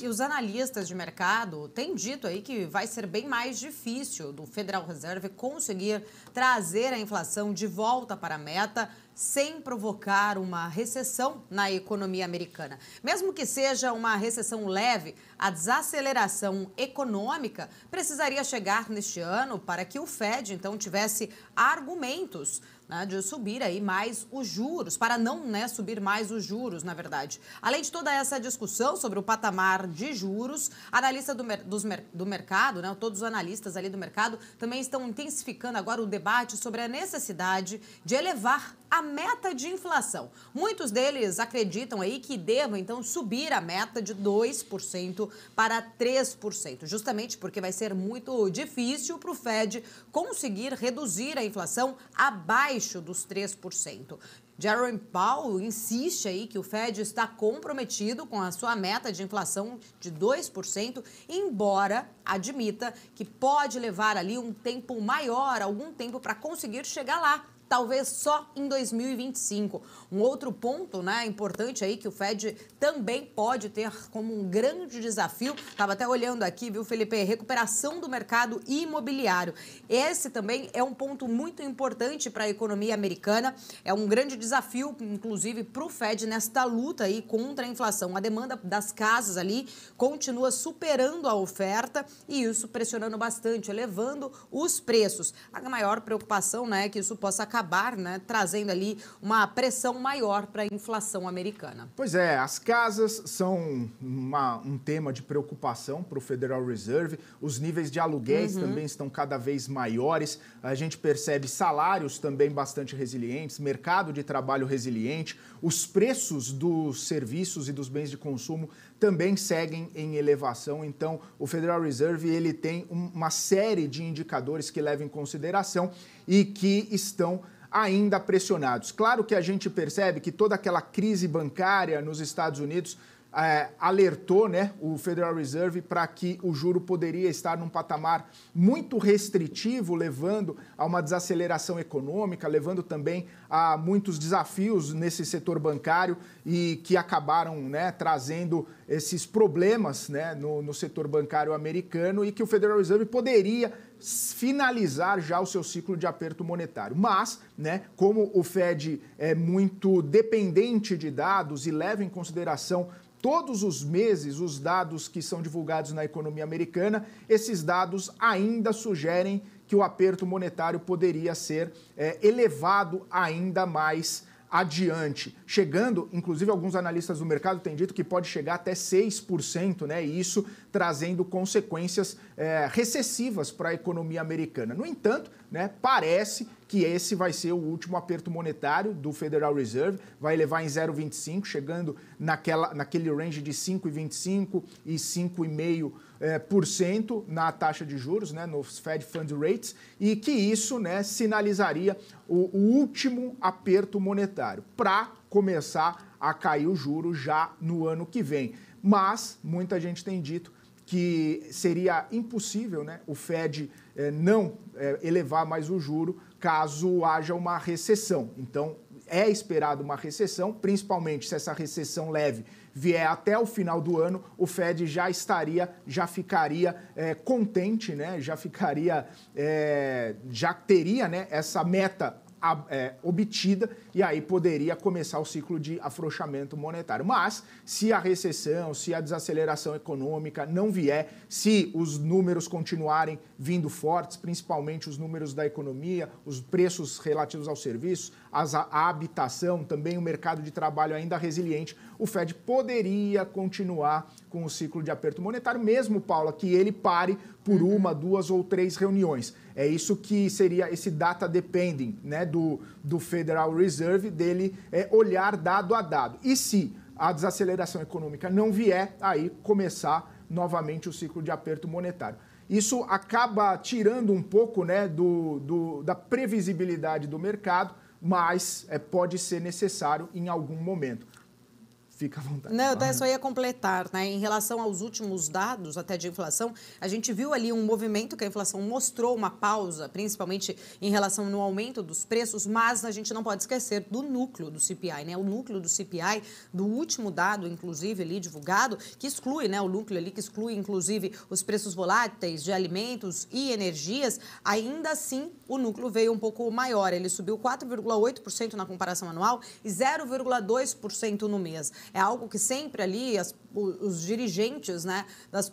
E os analistas de mercado têm dito aí que vai ser bem mais difícil do Federal Reserve conseguir trazer a inflação de volta para a meta sem provocar uma recessão na economia americana. Mesmo que seja uma recessão leve, a desaceleração econômica precisaria chegar neste ano para que o Fed então tivesse argumentos né, de subir aí mais os juros, para não né, subir mais os juros, na verdade. Além de toda essa discussão sobre o patamar de juros, analista do, dos, do mercado, né, todos os analistas ali do mercado, também estão intensificando agora o debate sobre a necessidade de elevar a meta de inflação. Muitos deles acreditam aí que devam, então, subir a meta de 2% para 3%, justamente porque vai ser muito difícil para o Fed conseguir reduzir a inflação abaixo abaixo dos 3%. Jerome Powell insiste aí que o Fed está comprometido com a sua meta de inflação de 2%, embora admita que pode levar ali um tempo maior, algum tempo para conseguir chegar lá talvez só em 2025. Um outro ponto né, importante aí que o Fed também pode ter como um grande desafio, estava até olhando aqui, viu, Felipe, recuperação do mercado imobiliário. Esse também é um ponto muito importante para a economia americana, é um grande desafio, inclusive, para o Fed nesta luta aí contra a inflação. A demanda das casas ali continua superando a oferta e isso pressionando bastante, elevando os preços. A maior preocupação né, é que isso possa acabar né, trazendo ali uma pressão maior para a inflação americana. Pois é, as casas são uma, um tema de preocupação para o Federal Reserve. Os níveis de aluguéis uhum. também estão cada vez maiores. A gente percebe salários também bastante resilientes, mercado de trabalho resiliente, os preços dos serviços e dos bens de consumo também seguem em elevação. Então, o Federal Reserve ele tem uma série de indicadores que leva em consideração e que estão ainda pressionados. Claro que a gente percebe que toda aquela crise bancária nos Estados Unidos é, alertou né, o Federal Reserve para que o juro poderia estar num patamar muito restritivo, levando a uma desaceleração econômica, levando também a muitos desafios nesse setor bancário e que acabaram né, trazendo esses problemas né, no, no, setor bancário americano e que o Federal Reserve poderia finalizar já o seu ciclo de aperto monetário. Mas, né, como o Fed é muito dependente de dados e leva em consideração todos os meses os dados que são divulgados na economia americana, esses dados ainda sugerem que o aperto monetário poderia ser é, elevado ainda mais adiante, chegando, inclusive alguns analistas do mercado têm dito que pode chegar até 6%, né? isso trazendo consequências é, recessivas para a economia americana. No entanto, né, parece que esse vai ser o último aperto monetário do Federal Reserve, vai levar em 0,25, chegando naquela, naquele range de 5,25 e 5,5%. É, por cento na taxa de juros, né, nos Fed Fund Rates, e que isso né, sinalizaria o, o último aperto monetário para começar a cair o juro já no ano que vem. Mas muita gente tem dito que seria impossível né, o Fed eh, não eh, elevar mais o juro caso haja uma recessão. Então, é esperado uma recessão, principalmente se essa recessão leve vier até o final do ano, o Fed já estaria, já ficaria é, contente, né? já ficaria, é, já teria né, essa meta é, obtida e aí poderia começar o ciclo de afrouxamento monetário. Mas se a recessão, se a desaceleração econômica não vier, se os números continuarem vindo fortes, principalmente os números da economia, os preços relativos aos serviços, as, a habitação, também o mercado de trabalho ainda resiliente, o Fed poderia continuar com o ciclo de aperto monetário, mesmo, Paula, que ele pare por uhum. uma, duas ou três reuniões. É isso que seria esse data depending né, do, do Federal Reserve, dele é, olhar dado a dado. E se a desaceleração econômica não vier, aí começar novamente o ciclo de aperto monetário. Isso acaba tirando um pouco né, do, do da previsibilidade do mercado, mas é, pode ser necessário em algum momento. Fica à vontade. Não, eu só ia completar, né? Em relação aos últimos dados até de inflação, a gente viu ali um movimento que a inflação mostrou uma pausa, principalmente em relação no aumento dos preços, mas a gente não pode esquecer do núcleo do CPI, né? O núcleo do CPI, do último dado, inclusive, ali divulgado, que exclui, né? O núcleo ali que exclui, inclusive, os preços voláteis de alimentos e energias, ainda assim o núcleo veio um pouco maior. Ele subiu 4,8% na comparação anual e 0,2% no mês é algo que sempre ali as, os dirigentes né, das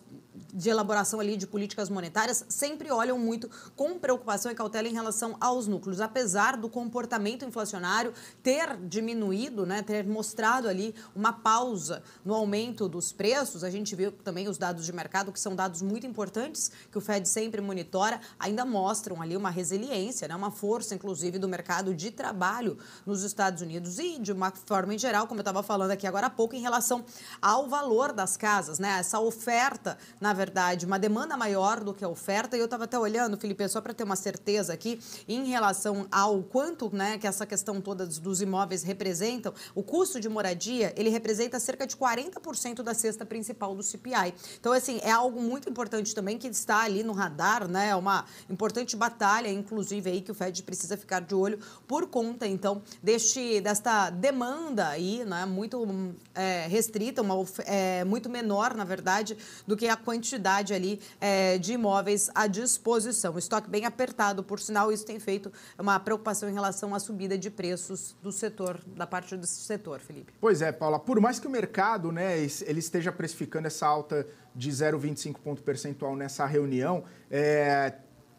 de elaboração ali de políticas monetárias sempre olham muito com preocupação e cautela em relação aos núcleos, apesar do comportamento inflacionário ter diminuído, né, ter mostrado ali uma pausa no aumento dos preços. A gente viu também os dados de mercado, que são dados muito importantes que o Fed sempre monitora, ainda mostram ali uma resiliência, né, uma força, inclusive, do mercado de trabalho nos Estados Unidos e, de uma forma em geral, como eu estava falando aqui agora há pouco, em relação ao valor das casas, né, essa oferta, na verdade, verdade, uma demanda maior do que a oferta. E eu estava até olhando, Felipe, é só para ter uma certeza aqui, em relação ao quanto né, que essa questão toda dos imóveis representam, o custo de moradia, ele representa cerca de 40% da cesta principal do CPI. Então, assim, é algo muito importante também que está ali no radar, né? É uma importante batalha, inclusive, aí que o Fed precisa ficar de olho por conta, então, deste, desta demanda aí, né? Muito é, restrita, uma, é, muito menor, na verdade, do que a quantidade quantidade ali é, de imóveis à disposição. estoque bem apertado, por sinal, isso tem feito uma preocupação em relação à subida de preços do setor, da parte do setor, Felipe. Pois é, Paula. Por mais que o mercado né, ele esteja precificando essa alta de 0,25 ponto percentual nessa reunião, é,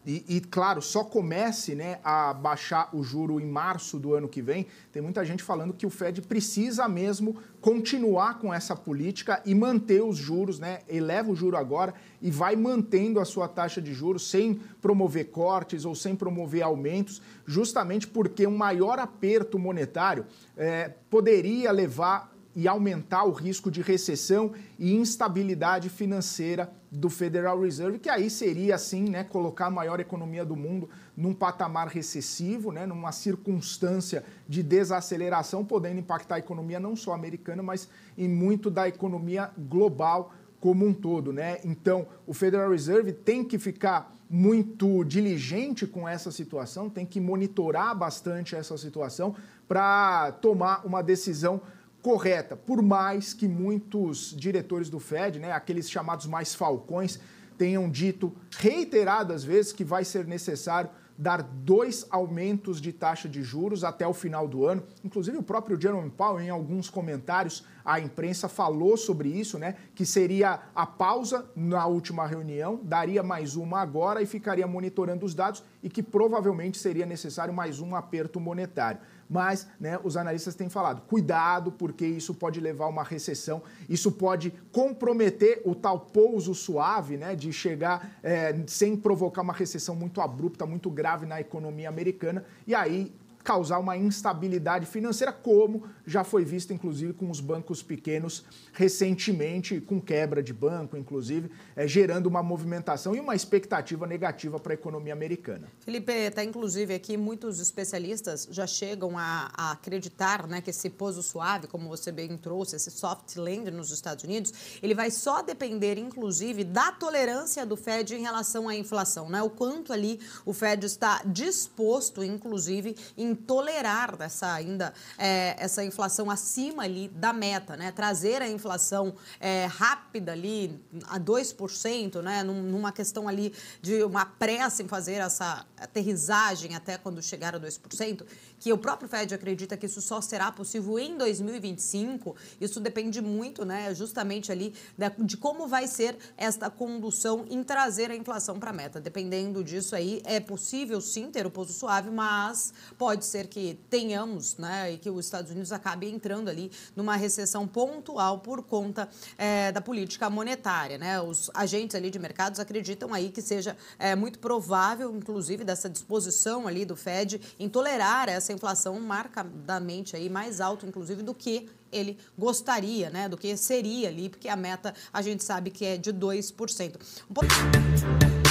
e, e, claro, só comece né, a baixar o juro em março do ano que vem. Tem muita gente falando que o Fed precisa mesmo continuar com essa política e manter os juros, né? Eleva o juro agora e vai mantendo a sua taxa de juros sem promover cortes ou sem promover aumentos, justamente porque um maior aperto monetário é, poderia levar e aumentar o risco de recessão e instabilidade financeira do Federal Reserve, que aí seria assim, né, colocar a maior economia do mundo num patamar recessivo, né, numa circunstância de desaceleração, podendo impactar a economia não só americana, mas em muito da economia global como um todo, né? Então, o Federal Reserve tem que ficar muito diligente com essa situação, tem que monitorar bastante essa situação para tomar uma decisão correta, por mais que muitos diretores do Fed, né, aqueles chamados mais falcões, tenham dito reiteradas vezes que vai ser necessário dar dois aumentos de taxa de juros até o final do ano. Inclusive o próprio Jerome Powell em alguns comentários à imprensa falou sobre isso, né, que seria a pausa na última reunião, daria mais uma agora e ficaria monitorando os dados e que provavelmente seria necessário mais um aperto monetário mas né, os analistas têm falado: cuidado, porque isso pode levar a uma recessão, isso pode comprometer o tal pouso suave, né, de chegar é, sem provocar uma recessão muito abrupta, muito grave na economia americana, e aí causar uma instabilidade financeira, como já foi visto, inclusive, com os bancos pequenos recentemente, com quebra de banco, inclusive, é, gerando uma movimentação e uma expectativa negativa para a economia americana. Felipe, está inclusive aqui muitos especialistas já chegam a, a acreditar né, que esse pouso suave, como você bem trouxe, esse soft land nos Estados Unidos, ele vai só depender, inclusive, da tolerância do Fed em relação à inflação, né? O quanto ali o Fed está disposto, inclusive, em tolerar essa ainda é, essa inflação acima ali da meta, né? Trazer a inflação é, rápida ali a 2%, né? Numa questão ali de uma pressa em fazer essa aterrissagem até quando chegar a 2%, que o próprio Fed acredita que isso só será possível em 2025. Isso depende muito, né? Justamente ali de como vai ser esta condução em trazer a inflação para a meta. Dependendo disso aí, é possível sim ter o pouso suave, mas pode pode ser que tenhamos, né, e que os Estados Unidos acabe entrando ali numa recessão pontual por conta é, da política monetária, né? Os agentes ali de mercados acreditam aí que seja é, muito provável, inclusive, dessa disposição ali do Fed em tolerar essa inflação marcadamente aí mais alto, inclusive, do que ele gostaria, né? Do que seria ali, porque a meta a gente sabe que é de 2%. Um pouco...